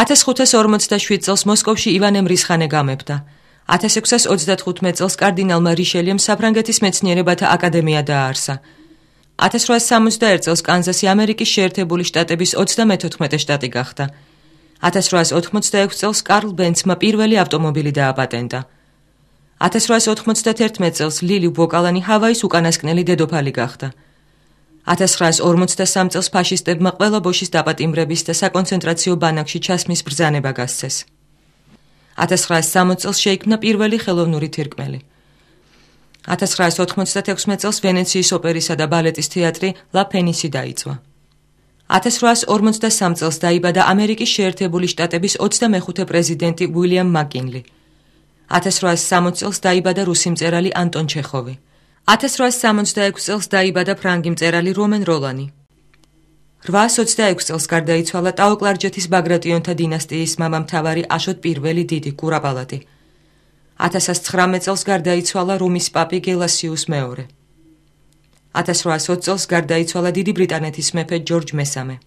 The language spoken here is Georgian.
1557 წელს მოსკოვში ივანემ რისხანე გამებდა. 1635 წელს კარდინალმა რიშელიემ საფრანგეთის მეცნიერებათა აკადემია დააარსა. 1861 წელს კანზასი ამერიკის შეერთებული შტატების 34 შტატი გახდა. 1886 წელს კარლ ბენცმა პირველი ავტომობილი დააპატენტა. 1891 წელს ლილი ბოკალანი ჰავაის უკანასკნელი დედოფალი გახდა. 1892 1943 წელს ფაშისტებმა ყველა ბოშის დაპატიმრების და საკონცენტრაციო ბანაკში ჩასმის ბრძანება გასცეს. 1960 წელს შეიქმნა პირველი ხელოვნური თირკმელი. 1996 წელს ვენეციის ოპერისა და ბალეტის თეატრი La Fenice დაიწვა. 1943 წელს დაიბადა ამერიკის შეერთებული შტატების 25-ე პრეზიდენტი უილიამ მაკინლი. 1860 წელს დაიბადა რუსი მწერალი ანტონ ჩეხოვი. 1960 1866 წელს დაიბადა ფრანგი მწერალი რომენ როლანი. 826 წელს გარდაიცვალა ტაოკლარჯეთის ბაგრატიონთა დინასტიის მამა მთავარი აშოტ პირველი დიდი კურაბალატი. 1119 წელს გარდაიცვალა რომის პაპი გელასიუს მეორე. 1820 წელს გარდაიცვალა დიდი ბრიტანეთის მეფე ჯორჯ მესამე.